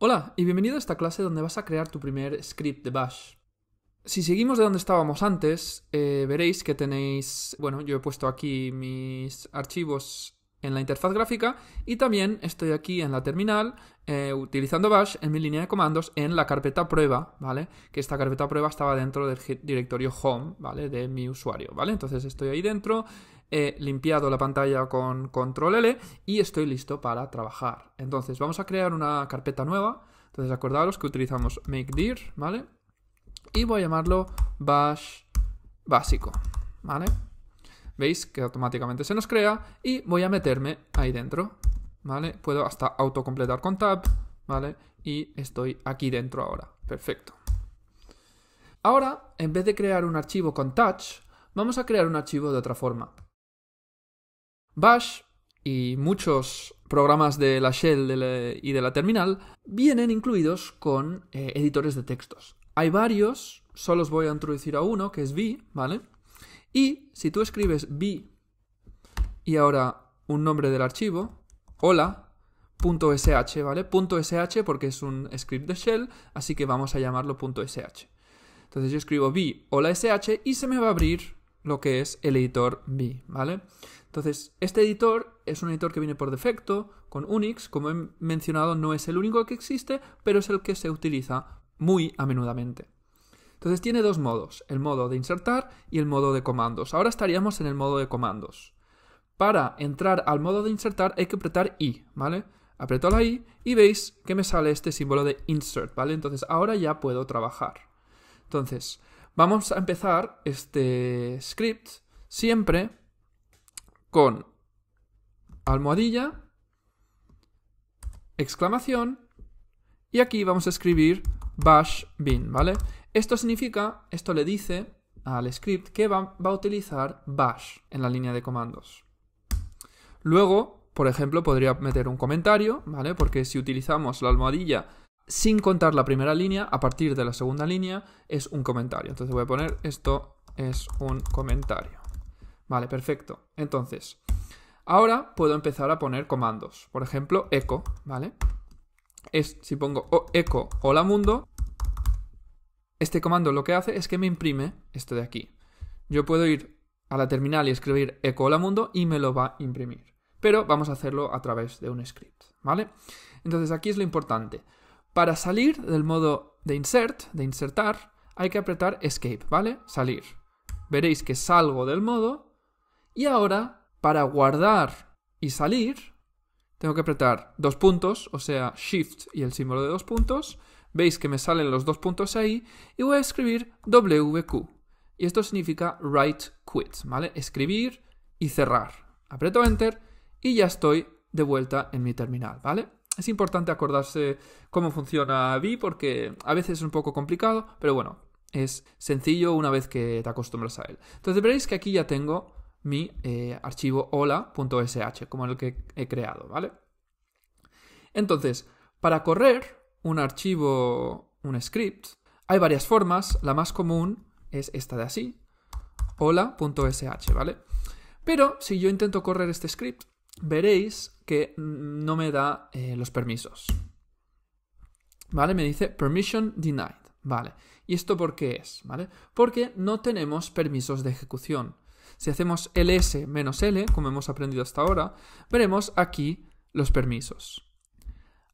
Hola y bienvenido a esta clase donde vas a crear tu primer script de bash. Si seguimos de donde estábamos antes, eh, veréis que tenéis, bueno, yo he puesto aquí mis archivos en la interfaz gráfica y también estoy aquí en la terminal eh, utilizando bash en mi línea de comandos en la carpeta prueba, ¿vale? Que esta carpeta prueba estaba dentro del directorio home, ¿vale? De mi usuario, ¿vale? Entonces estoy ahí dentro he limpiado la pantalla con control L y estoy listo para trabajar. Entonces vamos a crear una carpeta nueva. Entonces acordaros que utilizamos makedir, ¿vale? Y voy a llamarlo bash básico, ¿vale? Veis que automáticamente se nos crea y voy a meterme ahí dentro, ¿vale? Puedo hasta autocompletar con tab, ¿vale? Y estoy aquí dentro ahora. Perfecto. Ahora, en vez de crear un archivo con touch, vamos a crear un archivo de otra forma. Bash y muchos programas de la shell y de la terminal vienen incluidos con eh, editores de textos. Hay varios, solo os voy a introducir a uno, que es vi ¿vale? Y si tú escribes vi y ahora un nombre del archivo, hola.sh, ¿vale? .sh porque es un script de shell, así que vamos a llamarlo .sh. Entonces yo escribo V hola.sh sh y se me va a abrir lo que es el editor B, ¿vale? Entonces, este editor es un editor que viene por defecto con Unix, como he mencionado, no es el único que existe, pero es el que se utiliza muy a menudamente. Entonces tiene dos modos, el modo de insertar y el modo de comandos. Ahora estaríamos en el modo de comandos. Para entrar al modo de insertar hay que apretar I, ¿vale? Apreto la I y veis que me sale este símbolo de insert, ¿vale? Entonces ahora ya puedo trabajar. Entonces, vamos a empezar este script siempre con almohadilla, exclamación, y aquí vamos a escribir bash bin, ¿vale? Esto significa, esto le dice al script que va, a utilizar bash en la línea de comandos. Luego, por ejemplo, podría meter un comentario, ¿vale? Porque si utilizamos la almohadilla sin contar la primera línea, a partir de la segunda línea es un comentario. Entonces voy a poner esto es un comentario. Vale, perfecto. Entonces, ahora puedo empezar a poner comandos. Por ejemplo, echo, ¿vale? Es, si pongo eco echo hola mundo, este comando lo que hace es que me imprime esto de aquí. Yo puedo ir a la terminal y escribir echo hola mundo y me lo va a imprimir. Pero vamos a hacerlo a través de un script, ¿vale? Entonces aquí es lo importante. Para salir del modo de insert, de insertar, hay que apretar escape, ¿vale? Salir. Veréis que salgo del modo y ahora para guardar y salir tengo que apretar dos puntos, o sea, shift y el símbolo de dos puntos. Veis que me salen los dos puntos ahí y voy a escribir WQ. Y esto significa write quit, ¿vale? Escribir y cerrar. Aprieto enter y ya estoy de vuelta en mi terminal, ¿vale? es importante acordarse cómo funciona Vi porque a veces es un poco complicado, pero bueno, es sencillo una vez que te acostumbras a él. Entonces veréis que aquí ya tengo mi eh, archivo hola.sh como el que he creado, ¿vale? Entonces, para correr un archivo, un script, hay varias formas. La más común es esta de así, hola.sh, ¿vale? Pero si yo intento correr este script, veréis que no me da eh, los permisos. ¿Vale? Me dice permission denied. Vale. ¿Y esto por qué es? ¿Vale? Porque no tenemos permisos de ejecución. Si hacemos ls l, como hemos aprendido hasta ahora, veremos aquí los permisos.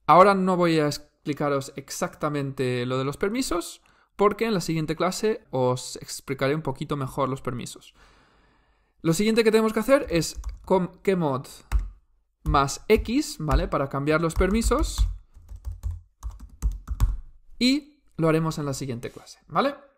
Ahora no voy a explicaros exactamente lo de los permisos, porque en la siguiente clase os explicaré un poquito mejor los permisos. Lo siguiente que tenemos que hacer es qué mod más X, ¿vale? Para cambiar los permisos. Y lo haremos en la siguiente clase, ¿vale?